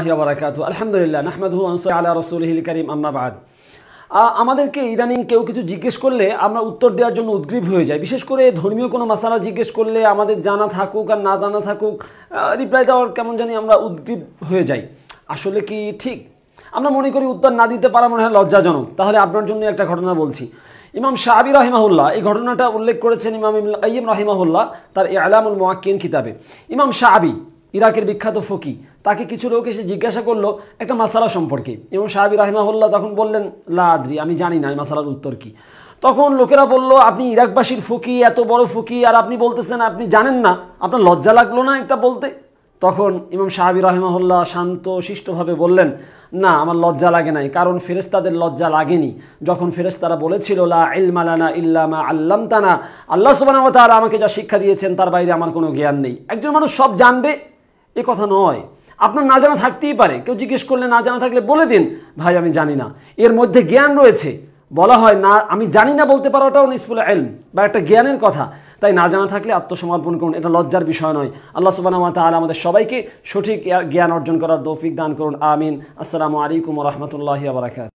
আলহামদুলিল্লাহ নাহমাদু আনসার আলা রসুলহিল করিম আম্মাবাদ আমাদেরকে ইদানিং কেউ কিছু জিজ্ঞেস করলে আমরা উত্তর দেওয়ার জন্য উদ্গ্রীব হয়ে যাই বিশেষ করে ধর্মীয় কোনো মাসালা জিজ্ঞেস করলে আমাদের জানা থাকুক আর না জানা থাকুক রিপ্লাই দেওয়ার কেমন জানি আমরা উদ্গ্রীব হয়ে যাই আসলে কি ঠিক আমরা মনে করি উত্তর না দিতে পারা মনে হয় লজ্জাজনক তাহলে আপনার জন্য একটা ঘটনা বলছি ইমাম শাহাবি রাহিমাহুল্লাহ এই ঘটনাটা উল্লেখ করেছেন ইমাম ইম রাহিমাহুল্লাহ তার এ আলামুল মোয়াক্কিন কিতাবে ইমাম শাহাবি ইরাকের বিখ্যাত ফকি তাকে কিছু লোক এসে জিজ্ঞাসা করলো একটা মাসালা সম্পর্কে এবং সাহাবি রাহিমাহুল্লাহ তখন বললেন লা আদ্রি আমি জানি না এই মাসালার উত্তর কি তখন লোকেরা বলল আপনি ইরাকবাসীর ফকি এত বড় ফকি আর আপনি বলতেছেন আপনি জানেন না আপনার লজ্জা লাগলো না একটা বলতে তখন ইমাম সাহাবি রহমাহুল্লাহ শান্ত শিষ্টভাবে বললেন না আমার লজ্জা লাগে নাই কারণ ফেরেস্তাদের লজ্জা লাগেনি যখন ফেরেস্তারা বলেছিল লা ইলমালানা ইল্লামা আল্লাম তানা আল্লাহ সুবাহ তারা আমাকে যা শিক্ষা দিয়েছেন তার বাইরে আমার কোনো জ্ঞান নেই একজন মানুষ সব জানবে এ কথা নয় আপনার না জানা থাকতেই পারে কেউ জিজ্ঞেস করলে না জানা থাকলে বলে দিন ভাই আমি জানি না এর মধ্যে জ্ঞান রয়েছে বলা হয় না আমি জানি না বলতে পারাটাও নিসফুল এলম বা একটা জ্ঞানের কথা তাই না জানা থাকলে আত্মসমর্পণ করুন এটা লজ্জার বিষয় নয় আল্লাহ সুবাহ তাহলে আমাদের সবাইকে সঠিক জ্ঞান অর্জন করার দৌফিক দান করুন আমিন আসসালামু আলাইকুম রহমতুল্লাহ আবরাকাত